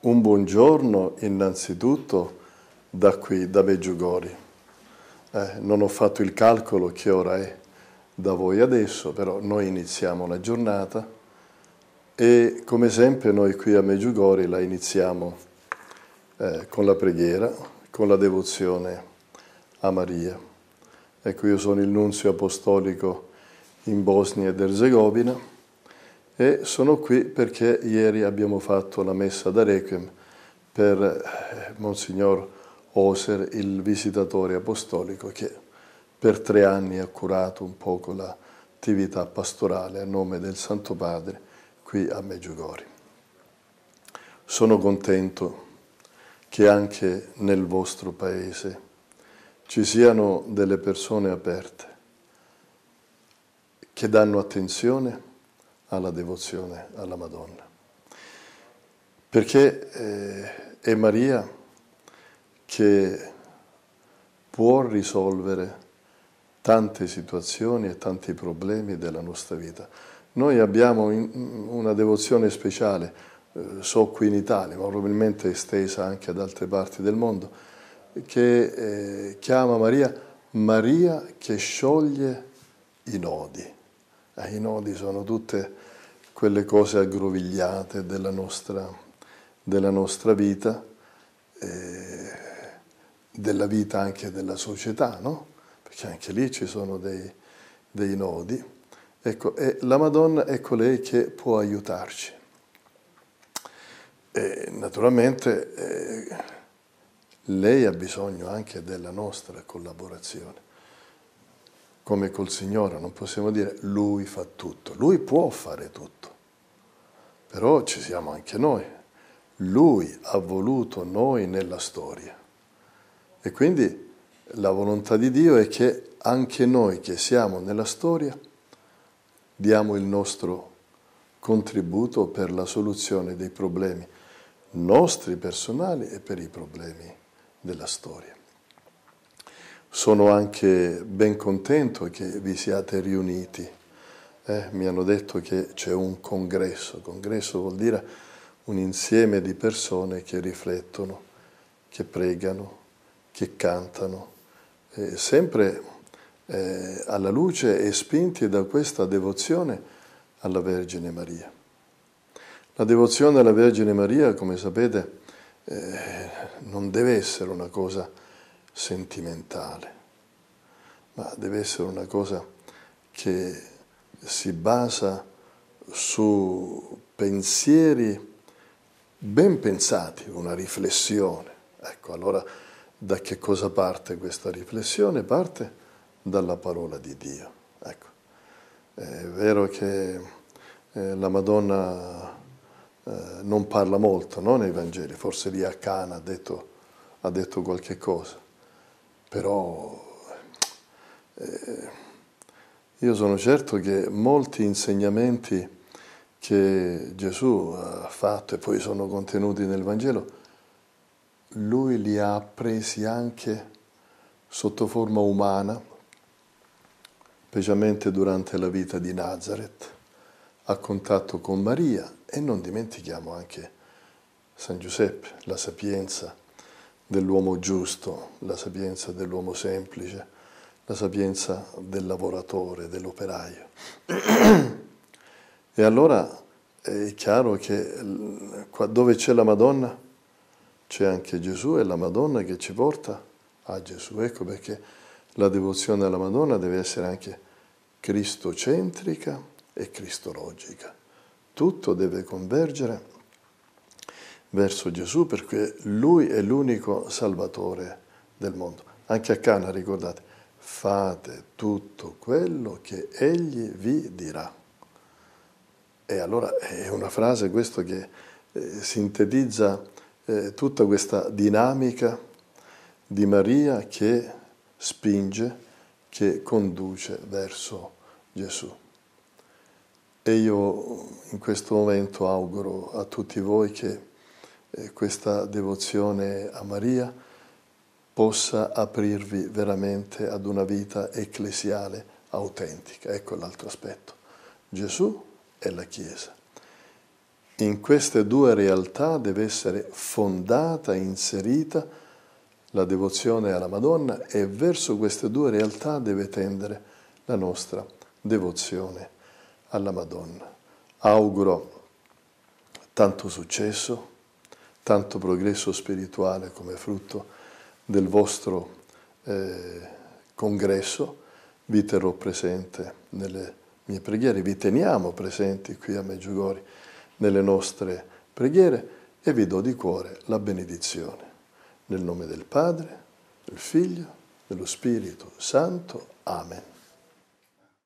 Un buongiorno innanzitutto da qui, da Meggiugori. Eh, non ho fatto il calcolo che ora è da voi adesso, però noi iniziamo la giornata e come sempre noi qui a Meggiugori la iniziamo eh, con la preghiera, con la devozione a Maria. Ecco, io sono il nunzio apostolico in Bosnia ed Erzegovina e sono qui perché ieri abbiamo fatto la messa da Requiem per eh, Monsignor Oser, il visitatore apostolico che per tre anni ha curato un poco l'attività pastorale a nome del Santo Padre qui a Meggiugori. Sono contento che anche nel vostro paese ci siano delle persone aperte che danno attenzione alla devozione alla Madonna. Perché eh, è Maria che può risolvere tante situazioni e tanti problemi della nostra vita. Noi abbiamo in, una devozione speciale, eh, so qui in Italia, ma probabilmente estesa anche ad altre parti del mondo, che eh, chiama Maria Maria che scioglie i nodi ai ah, nodi sono tutte quelle cose aggrovigliate della nostra, della nostra vita, eh, della vita anche della società, no? perché anche lì ci sono dei, dei nodi. Ecco, e la Madonna è colei che può aiutarci. E naturalmente eh, lei ha bisogno anche della nostra collaborazione come col Signore, non possiamo dire Lui fa tutto, Lui può fare tutto, però ci siamo anche noi, Lui ha voluto noi nella storia e quindi la volontà di Dio è che anche noi che siamo nella storia diamo il nostro contributo per la soluzione dei problemi nostri personali e per i problemi della storia. Sono anche ben contento che vi siate riuniti. Eh, mi hanno detto che c'è un congresso. Congresso vuol dire un insieme di persone che riflettono, che pregano, che cantano, eh, sempre eh, alla luce e spinti da questa devozione alla Vergine Maria. La devozione alla Vergine Maria, come sapete, eh, non deve essere una cosa sentimentale, ma deve essere una cosa che si basa su pensieri ben pensati, una riflessione. Ecco, allora da che cosa parte questa riflessione? Parte dalla parola di Dio. Ecco, è vero che eh, la Madonna eh, non parla molto no, nei Vangeli, forse lì a Cana ha detto, ha detto qualche cosa, però eh, io sono certo che molti insegnamenti che Gesù ha fatto e poi sono contenuti nel Vangelo, lui li ha appresi anche sotto forma umana, specialmente durante la vita di Nazareth, a contatto con Maria e non dimentichiamo anche San Giuseppe, la sapienza dell'uomo giusto, la sapienza dell'uomo semplice, la sapienza del lavoratore, dell'operaio. e allora è chiaro che dove c'è la Madonna c'è anche Gesù e la Madonna che ci porta a Gesù. Ecco perché la devozione alla Madonna deve essere anche cristocentrica e cristologica. Tutto deve convergere verso Gesù perché Lui è l'unico Salvatore del mondo. Anche a Cana, ricordate, fate tutto quello che Egli vi dirà. E allora è una frase questa che eh, sintetizza eh, tutta questa dinamica di Maria che spinge, che conduce verso Gesù. E io in questo momento auguro a tutti voi che eh, questa devozione a Maria possa aprirvi veramente ad una vita ecclesiale autentica. Ecco l'altro aspetto. Gesù e la Chiesa. In queste due realtà deve essere fondata, inserita la devozione alla Madonna e verso queste due realtà deve tendere la nostra devozione alla Madonna. Auguro tanto successo tanto progresso spirituale come frutto del vostro eh, congresso, vi terrò presente nelle mie preghiere, vi teniamo presenti qui a Meggiugori nelle nostre preghiere e vi do di cuore la benedizione. Nel nome del Padre, del Figlio, dello Spirito Santo. Amen.